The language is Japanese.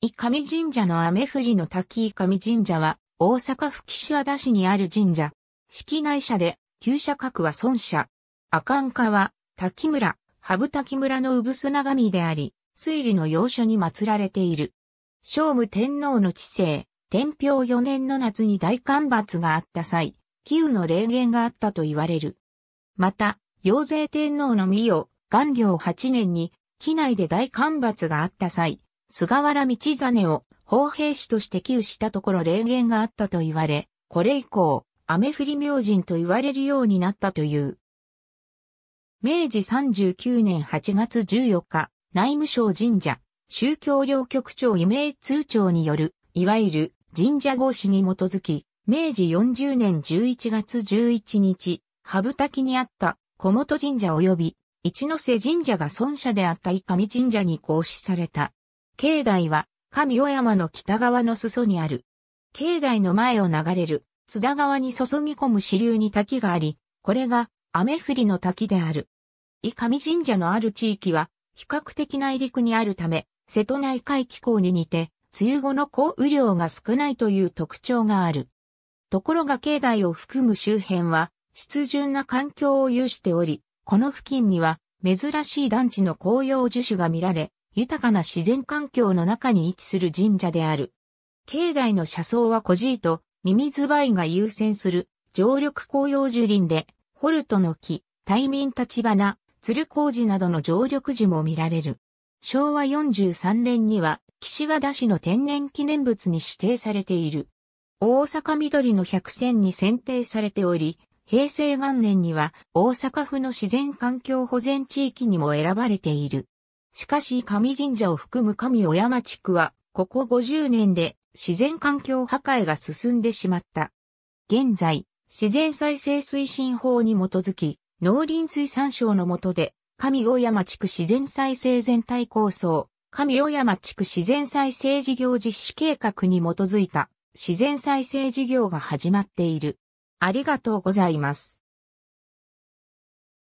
伊上神社の雨降りの滝伊上神社は、大阪府岸和田市にある神社。式内社で、旧社格は孫社。阿寒家は、滝村、羽生滝村の産砂神であり、推理の要所に祀られている。聖武天皇の治世、天平四年の夏に大干ばつがあった際、紀雨の霊言があったと言われる。また、陽勢天皇の御代、元領八年に、機内で大干ばつがあった際、菅原道真を砲兵士として寄付したところ霊言があったと言われ、これ以降、雨降り明神と言われるようになったという。明治39年8月14日、内務省神社、宗教領局長異名通帳による、いわゆる神社合祀に基づき、明治40年11月11日、羽生滝にあった小本神社及び一ノ瀬神社が孫者であった伊上神社に行使された。境内は、上尾山の北側の裾にある。境内の前を流れる、津田川に注ぎ込む支流に滝があり、これが、雨降りの滝である。伊上神社のある地域は、比較的内陸にあるため、瀬戸内海気候に似て、梅雨後の降雨量が少ないという特徴がある。ところが境内を含む周辺は、湿潤な環境を有しており、この付近には、珍しい団地の紅葉樹種が見られ、豊かな自然環境の中に位置する神社である。境内の車窓は小じと、ミミズバイが優先する、常緑紅葉樹林で、ホルトの木、大民立花、鶴光寺などの常緑樹も見られる。昭和43年には、岸和田市の天然記念物に指定されている。大阪緑の百選に選定されており、平成元年には大阪府の自然環境保全地域にも選ばれている。しかし神神社を含む神小山地区は、ここ50年で自然環境破壊が進んでしまった。現在、自然再生推進法に基づき、農林水産省の下で、上小山地区自然再生全体構想、上小山地区自然再生事業実施計画に基づいた自然再生事業が始まっている。ありがとうございます。